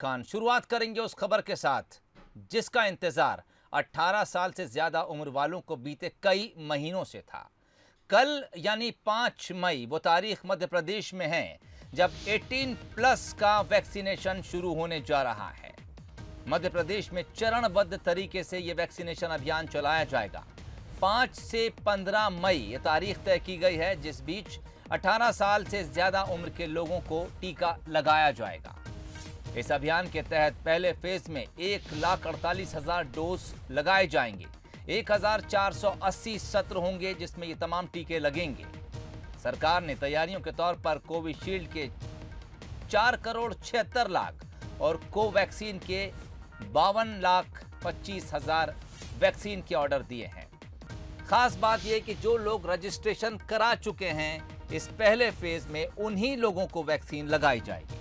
खान शुरुआत करेंगे उस खबर के साथ जिसका इंतजार 18 साल से ज्यादा उम्र वालों को बीते कई महीनों से था कल यानी 5 मई वो तारीख मध्य प्रदेश में है जब 18 प्लस का वैक्सीनेशन शुरू होने जा रहा है मध्य प्रदेश में चरणबद्ध तरीके से यह वैक्सीनेशन अभियान चलाया जाएगा 5 से 15 मई यह तारीख तय की गई है जिस बीच 18 साल से ज्यादा उम्र के लोगों को टीका लगाया जाएगा इस अभियान के तहत पहले फेज में एक लाख अड़तालीस हजार डोज लगाए जाएंगे 1480 सत्र होंगे जिसमें ये तमाम टीके लगेंगे सरकार ने तैयारियों के तौर पर कोविशील्ड के चार करोड़ छिहत्तर लाख और कोवैक्सीन के बावन लाख पच्चीस हजार वैक्सीन के ऑर्डर दिए हैं खास बात यह कि जो लोग रजिस्ट्रेशन करा चुके हैं इस पहले फेज में उन्हीं लोगों को वैक्सीन लगाई जाएगी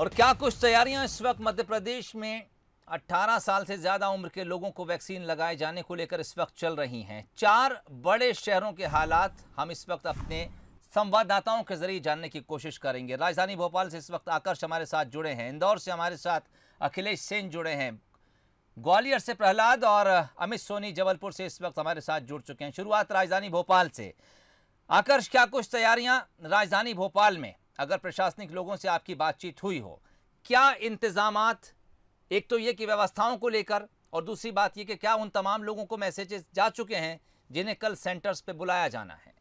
और क्या कुछ तैयारियां इस वक्त मध्य प्रदेश में 18 साल से ज़्यादा उम्र के लोगों को वैक्सीन लगाए जाने को लेकर इस वक्त चल रही हैं चार बड़े शहरों के हालात हम इस वक्त अपने संवाददाताओं के जरिए जानने की कोशिश करेंगे राजधानी भोपाल से इस वक्त आकर्ष हमारे साथ जुड़े हैं इंदौर से हमारे साथ अखिलेश सेन जुड़े हैं ग्वालियर से प्रहलाद और अमित सोनी जबलपुर से इस वक्त हमारे साथ जुड़ चुके हैं शुरुआत राजधानी भोपाल से आकर्ष क्या कुछ तैयारियां राजधानी भोपाल में अगर प्रशासनिक लोगों से आपकी बातचीत हुई हो क्या इंतज़ाम एक तो ये कि व्यवस्थाओं को लेकर और दूसरी बात ये कि क्या उन तमाम लोगों को मैसेजेस जा चुके हैं जिन्हें कल सेंटर्स पे बुलाया जाना है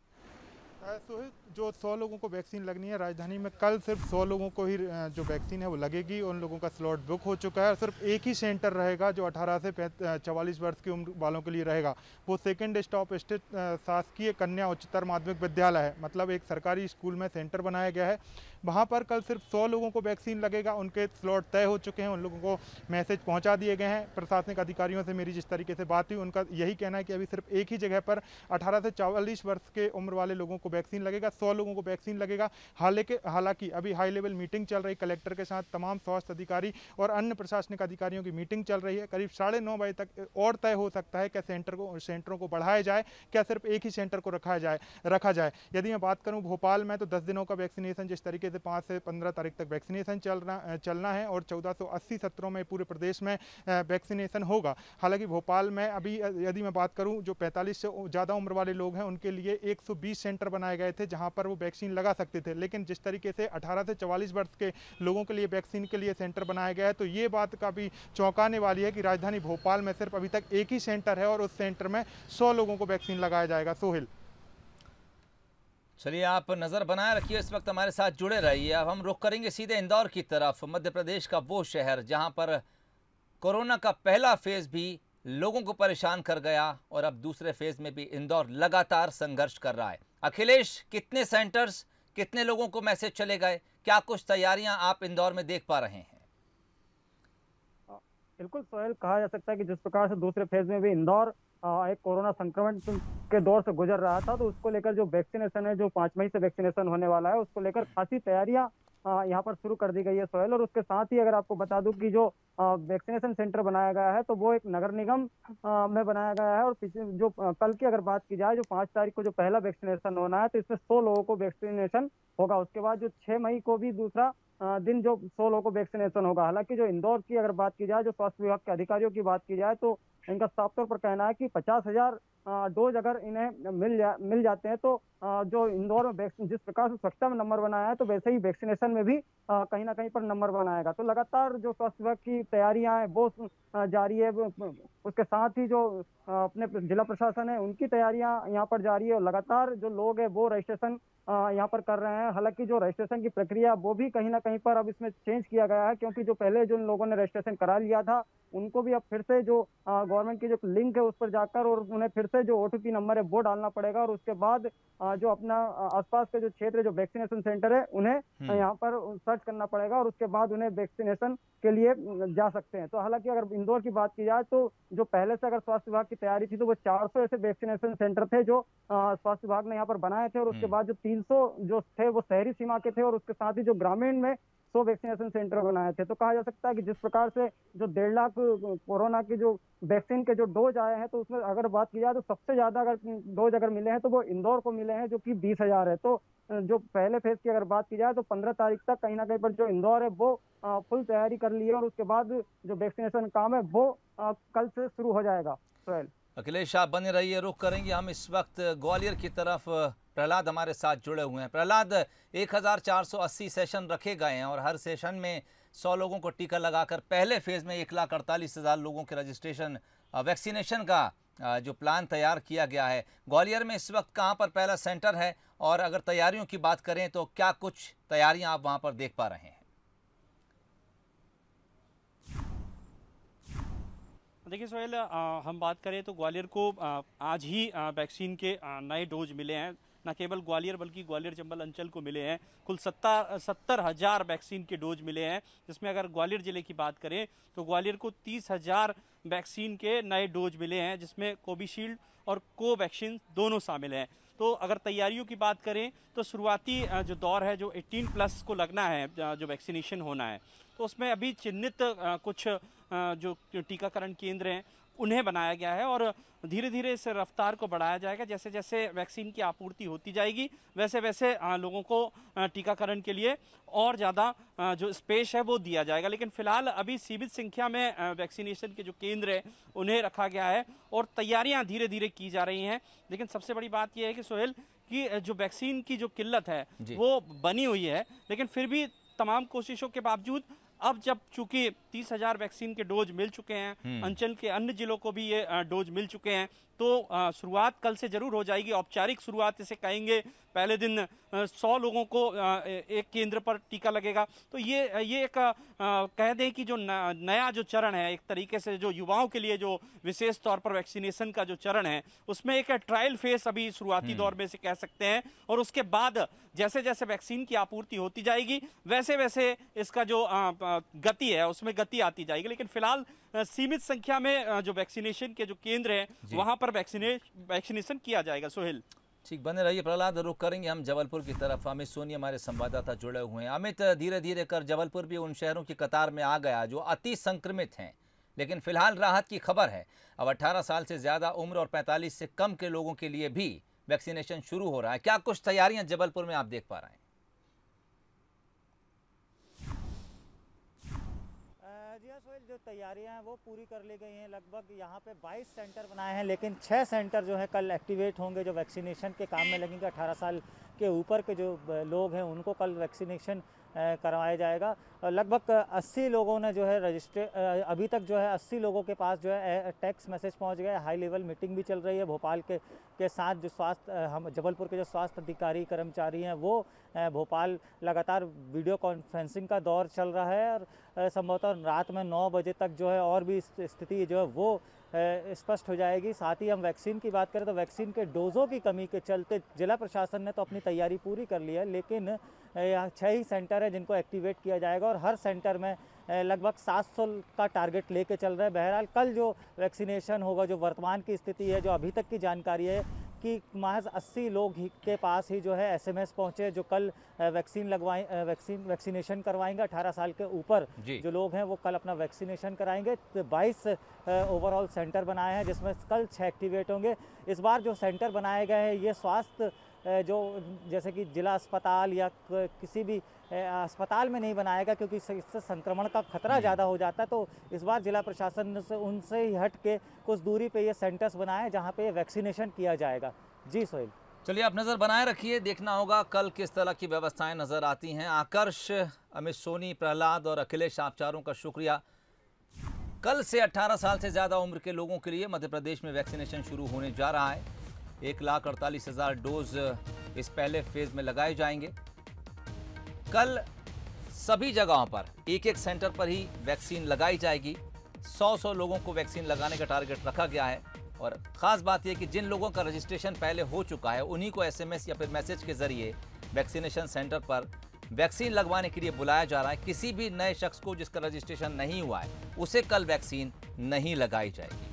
सोहित जो सौ लोगों को वैक्सीन लगनी है राजधानी में कल सिर्फ सौ लोगों को ही जो वैक्सीन है वो लगेगी उन लोगों का स्लॉट बुक हो चुका है और सिर्फ एक ही सेंटर रहेगा जो 18 से चवालीस वर्ष की उम्र वालों के लिए रहेगा वो सेकेंड स्टॉप स्थित शासकीय कन्या उच्चतर माध्यमिक विद्यालय है मतलब एक सरकारी स्कूल में सेंटर बनाया गया है वहाँ पर कल सिर्फ सौ लोगों को वैक्सीन लगेगा उनके स्लॉट तय हो चुके हैं उन लोगों को मैसेज पहुँचा दिए गए हैं प्रशासनिक अधिकारियों से मेरी जिस तरीके से बात हुई उनका यही कहना है कि अभी सिर्फ एक ही जगह पर अठारह से चवालीस वर्ष के उम्र वाले लोगों को वैक्सीन लगेगा सौ लोगों को वैक्सीन लगेगा हालांकि हालांकि अभी हाई लेवल मीटिंग चल रही कलेक्टर के साथ तमाम स्वास्थ्य अधिकारी और अन्य प्रशासनिक अधिकारियों की मीटिंग चल रही है करीब साढ़े नौ बजे तक और तय हो सकता है क्या सेंटर को सेंटरों को बढ़ाया जाए क्या सिर्फ एक ही सेंटर को रखा जाए रखा जाए यदि मैं बात करूँ भोपाल में तो दस दिनों का वैक्सीनेशन जिस तरीके से पाँच से पंद्रह तारीख तक वैक्सीनेशन चलना चलना है और चौदह सत्रों में पूरे प्रदेश में वैक्सीनेशन होगा हालांकि भोपाल में अभी यदि मैं बात करूँ जो पैंतालीस से ज़्यादा उम्र वाले लोग हैं उनके लिए एक सेंटर बनाए गए थे जहाँ वहाँ पर वो वैक्सीन लगा सकते थे लेकिन जिस तरीके से अठारह से चवालीस वर्ष के लोगों के लिए वैक्सीन के लिए सेंटर बनाया गया है तो ये बात काफ़ी चौंकाने वाली है कि राजधानी भोपाल में सिर्फ अभी तक एक ही सेंटर है और उस सेंटर में सौ लोगों को वैक्सीन लगाया जाएगा सोहिल चलिए आप नज़र बनाए रखिए इस वक्त हमारे साथ जुड़े रहिए अब हम रुख करेंगे सीधे इंदौर की तरफ मध्य प्रदेश का वो शहर जहां पर कोरोना का पहला फेज़ भी लोगों को परेशान कर गया और अब दूसरे फेज़ में भी इंदौर लगातार संघर्ष कर रहा है अखिलेश कितने सेंटर्स कितने लोगों को मैसेज चले गए क्या कुछ तैयारियां आप इंदौर में देख पा रहे हैं बिल्कुल सोहेल कहा जा सकता है कि जिस प्रकार से दूसरे फेज में भी इंदौर एक कोरोना संक्रमण के दौर से गुजर रहा था तो उसको लेकर जो वैक्सीनेशन है जो पांच मई से वैक्सीनेशन होने वाला है उसको लेकर खासी तैयारियां यहाँ पर शुरू कर दी गई है सोयल और उसके साथ ही अगर आपको बता दूं कि जो वैक्सीनेशन सेंटर बनाया गया है तो वो एक नगर निगम में बनाया गया है और जो कल की अगर बात की जाए जो पांच तारीख को जो पहला वैक्सीनेशन होना है तो इसमें सौ लोगों को वैक्सीनेशन होगा उसके बाद जो छह मई को भी दूसरा दिन जो सौ लोगों को वैक्सीनेशन होगा हालांकि जो इंदौर की अगर बात की जाए जो स्वास्थ्य विभाग के अधिकारियों की बात की जाए तो इनका साफ तौर पर कहना है कि पचास हजार डोज अगर इन्हें मिल जा मिल जाते हैं तो जो इंदौर में जिस प्रकार से स्वच्छता में नंबर बनाया है तो वैसे ही वैक्सीनेशन में भी कहीं ना कहीं पर नंबर बनाएगा तो लगातार जो स्वास्थ्य विभाग की तैयारियां हैं वो जारी है उसके साथ ही जो अपने जिला प्रशासन है उनकी तैयारियां यहां पर जारी है और लगातार जो लोग हैं वो रजिस्ट्रेशन यहाँ पर कर रहे हैं हालांकि जो रजिस्ट्रेशन की प्रक्रिया वो भी कहीं ना कहीं पर अब इसमें चेंज किया गया है क्योंकि जो पहले जिन लोगों ने रजिस्ट्रेशन करा लिया था उनको भी अब फिर से जो गवर्नमेंट की जो लिंक है उस पर जाकर और उन्हें फिर से जो ओ नंबर है वो डालना पड़ेगा और उसके बाद जो अपना आसपास के जो क्षेत्र जो वैक्सीनेशन सेंटर है उन्हें हम्म। यहाँ पर सर्च करना पड़ेगा और उसके बाद उन्हें वैक्सीनेशन के लिए जा सकते हैं तो हालांकि अगर इंदौर की बात की जाए तो जो पहले से अगर स्वास्थ्य विभाग की तैयारी थी तो वो 400 ऐसे वैक्सीनेशन सेंटर थे जो स्वास्थ्य विभाग ने यहाँ पर बनाए थे और उसके हम्म। बाद जो 300 जो थे वो शहरी सीमा के थे और उसके साथ ही जो ग्रामीण में सौ वैक्सीनेशन सेंटर बनाए थे तो कहा जा सकता है कि जिस प्रकार से जो डेढ़ लाख कोरोना की जो वैक्सीन के जो डोज आए हैं तो उसमें अगर बात की जाए तो सबसे ज़्यादा अगर डोज अगर मिले हैं तो वो इंदौर को मिले हैं जो कि बीस हज़ार है तो जो पहले फेज की अगर बात की जाए तो पंद्रह तारीख तक कहीं ना कहीं पर जो इंदौर है वो फुल तैयारी कर ली है और उसके बाद जो वैक्सीनेशन काम है वो कल से शुरू हो जाएगा अखिलेश आप बने रहिए रुख करेंगे हम इस वक्त ग्वालियर की तरफ प्रहलाद हमारे साथ जुड़े हुए हैं प्रहलाद 1480 सेशन रखे गए हैं और हर सेशन में 100 लोगों को टीका लगाकर पहले फेज़ में एक लाख अड़तालीस हज़ार लोगों के रजिस्ट्रेशन वैक्सीनेशन का जो प्लान तैयार किया गया है ग्वालियर में इस वक्त कहाँ पर पहला सेंटर है और अगर तैयारियों की बात करें तो क्या कुछ तैयारियाँ आप वहाँ पर देख पा रहे हैं देखिए सोहेल हम बात करें तो ग्वालियर को आज ही वैक्सीन के नए डोज मिले हैं न केवल ग्वालियर बल्कि ग्वालियर चंबल अंचल को मिले हैं कुल सत्तर सत्तर हज़ार वैक्सीन के डोज मिले हैं जिसमें अगर ग्वालियर ज़िले की बात करें तो ग्वालियर को तीस हज़ार वैक्सीन के नए डोज मिले हैं जिसमें कोविशील्ड और कोवैक्सीन दोनों शामिल हैं तो अगर तैयारियों की बात करें तो शुरुआती जो दौर है जो 18 प्लस को लगना है जो वैक्सीनेशन होना है तो उसमें अभी चिन्हित कुछ जो टीकाकरण केंद्र हैं उन्हें बनाया गया है और धीरे धीरे इस रफ्तार को बढ़ाया जाएगा जैसे जैसे वैक्सीन की आपूर्ति होती जाएगी वैसे वैसे लोगों को टीकाकरण के लिए और ज़्यादा जो स्पेस है वो दिया जाएगा लेकिन फिलहाल अभी सीमित संख्या में वैक्सीनेशन के जो केंद्र है उन्हें रखा गया है और तैयारियां धीरे धीरे की जा रही हैं लेकिन सबसे बड़ी बात यह है कि सोहेल की जो वैक्सीन की जो किल्लत है वो बनी हुई है लेकिन फिर भी तमाम कोशिशों के बावजूद अब जब चूंकि तीस हजार वैक्सीन के डोज मिल चुके हैं हम्म। अंचल के अन्य जिलों को भी ये डोज मिल चुके हैं तो शुरुआत कल से जरूर हो जाएगी औपचारिक शुरुआत इसे कहेंगे पहले दिन सौ लोगों को एक केंद्र पर टीका लगेगा तो ये ये एक कह दें कि जो नया जो चरण है एक तरीके से जो युवाओं के लिए जो विशेष तौर पर वैक्सीनेशन का जो चरण है उसमें एक ट्रायल फेस अभी शुरुआती हम्म। दौर में से कह सकते हैं और उसके बाद जैसे जैसे वैक्सीन की आपूर्ति होती जाएगी वैसे वैसे इसका जो आ, गति है उसमें गति आती जाएगी लेकिन फिलहाल सीमित संख्या में जो वैक्सीनेशन के जो केंद्र हैं वहां पर वैक्सीनेशन किया जाएगा सोहेल ठीक बने रहिए प्रहलाद रुख करेंगे हम जबलपुर की तरफ अमित सोनी हमारे संवाददाता जुड़े हुए हैं अमित धीरे धीरे कर जबलपुर भी उन शहरों की कतार में आ गया जो अति संक्रमित हैं लेकिन फिलहाल राहत की खबर है अब 18 साल से ज़्यादा उम्र और 45 से कम के लोगों के लिए भी वैक्सीनेशन शुरू हो रहा है क्या कुछ तैयारियां जबलपुर में आप देख पा रहे हैं जो तैयारियां हैं वो पूरी कर ली गई हैं लगभग यहाँ पे 22 सेंटर बनाए हैं लेकिन 6 सेंटर जो है कल एक्टिवेट होंगे जो वैक्सीनेशन के काम में लगेंगे 18 साल के ऊपर के जो लोग हैं उनको कल वैक्सीनेशन करवाया जाएगा लगभग 80 लोगों ने जो है रजिस्ट्रे अभी तक जो है 80 लोगों के पास जो है टैक्स मैसेज पहुंच गया हाई लेवल मीटिंग भी चल रही है भोपाल के के साथ जो स्वास्थ्य हम जबलपुर के जो स्वास्थ्य अधिकारी कर्मचारी हैं वो भोपाल लगातार वीडियो कॉन्फ्रेंसिंग का दौर चल रहा है और संभवतः रात में नौ बजे तक जो है और भी स्थिति जो है वो स्पष्ट हो जाएगी साथ ही हम वैक्सीन की बात करें तो वैक्सीन के डोज़ों की कमी के चलते ज़िला प्रशासन ने तो अपनी तैयारी पूरी कर ली है लेकिन यहाँ छः ही सेंटर है जिनको एक्टिवेट किया जाएगा और हर सेंटर में लगभग 700 का टारगेट लेके चल रहे हैं बहरहाल कल जो वैक्सीनेशन होगा जो वर्तमान की स्थिति है जो अभी तक की जानकारी है कि महज 80 लोग ही के पास ही जो है एसएमएस पहुंचे जो कल वैक्सीन लगवाए वैक्सीन वैक्सीनेशन करवाएंगे 18 साल के ऊपर जो लोग हैं वो कल अपना वैक्सीनेशन कराएंगे तो 22 ओवरऑल सेंटर बनाए हैं जिसमें कल छः एक्टिवेट होंगे इस बार जो सेंटर बनाए गए हैं ये स्वास्थ्य जो जैसे कि जिला अस्पताल या किसी भी अस्पताल में नहीं बनाएगा क्योंकि इससे संक्रमण का खतरा ज़्यादा हो जाता है तो इस बार जिला प्रशासन से उनसे ही हट के कुछ दूरी पे ये सेंटर्स बनाए जहाँ पे वैक्सीनेशन किया जाएगा जी सोहेल चलिए आप नज़र बनाए रखिए देखना होगा कल किस तरह की व्यवस्थाएँ नज़र आती हैं आकर्ष अमित सोनी प्रहलाद और अखिलेश आप चारों का शुक्रिया कल से 18 साल से ज़्यादा उम्र के लोगों के लिए मध्य प्रदेश में वैक्सीनेशन शुरू होने जा रहा है एक लाख अड़तालीस हज़ार डोज इस पहले फेज में लगाए जाएंगे कल सभी जगहों पर एक एक सेंटर पर ही वैक्सीन लगाई जाएगी सौ सौ लोगों को वैक्सीन लगाने का टारगेट रखा गया है और ख़ास बात यह कि जिन लोगों का रजिस्ट्रेशन पहले हो चुका है उन्हीं को एसएमएस या फिर मैसेज के ज़रिए वैक्सीनेशन सेंटर पर वैक्सीन लगवाने के लिए बुलाया जा रहा है किसी भी नए शख्स को जिसका रजिस्ट्रेशन नहीं हुआ है उसे कल वैक्सीन नहीं लगाई जाएगी